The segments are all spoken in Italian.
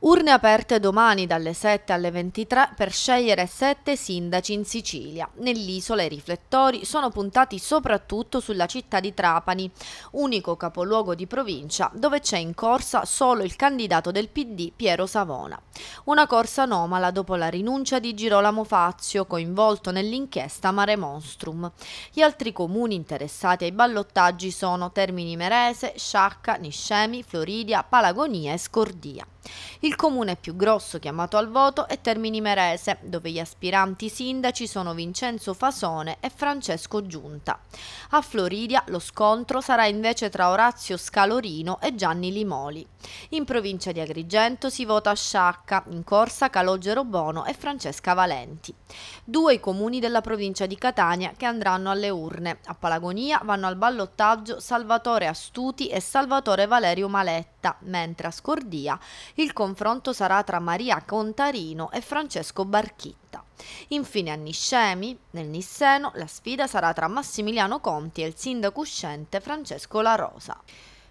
Urne aperte domani dalle 7 alle 23 per scegliere sette sindaci in Sicilia. Nell'isola i riflettori sono puntati soprattutto sulla città di Trapani, unico capoluogo di provincia dove c'è in corsa solo il candidato del PD Piero Savona. Una corsa anomala dopo la rinuncia di Girolamo Fazio, coinvolto nell'inchiesta Mare Monstrum. Gli altri comuni interessati ai ballottaggi sono Termini Merese, Sciacca, Niscemi, Floridia, Palagonia e Scordia. Il comune più grosso chiamato al voto è Termini Merese, dove gli aspiranti sindaci sono Vincenzo Fasone e Francesco Giunta. A Floridia lo scontro sarà invece tra Orazio Scalorino e Gianni Limoli. In provincia di Agrigento si vota a Sciacca, in corsa Calogero Bono e Francesca Valenti. Due i comuni della provincia di Catania che andranno alle urne. A Palagonia vanno al ballottaggio Salvatore Astuti e Salvatore Valerio Maletti Valletta, mentre a Scordia il confronto sarà tra Maria Contarino e Francesco Barchitta. Infine a Niscemi, nel Nisseno, la sfida sarà tra Massimiliano Conti e il sindaco uscente Francesco La Rosa.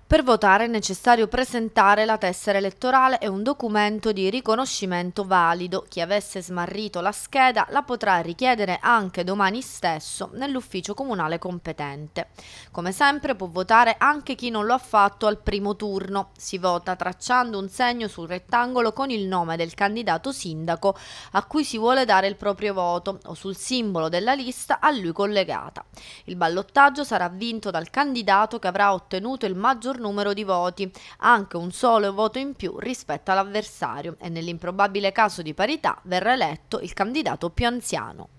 Per votare è necessario presentare la tessera elettorale e un documento di riconoscimento valido. Chi avesse smarrito la scheda la potrà richiedere anche domani stesso nell'ufficio comunale competente. Come sempre può votare anche chi non lo ha fatto al primo turno. Si vota tracciando un segno sul rettangolo con il nome del candidato sindaco a cui si vuole dare il proprio voto o sul simbolo della lista a lui collegata. Il ballottaggio sarà vinto dal candidato che avrà ottenuto il maggior numero di voti, anche un solo voto in più rispetto all'avversario e nell'improbabile caso di parità verrà eletto il candidato più anziano.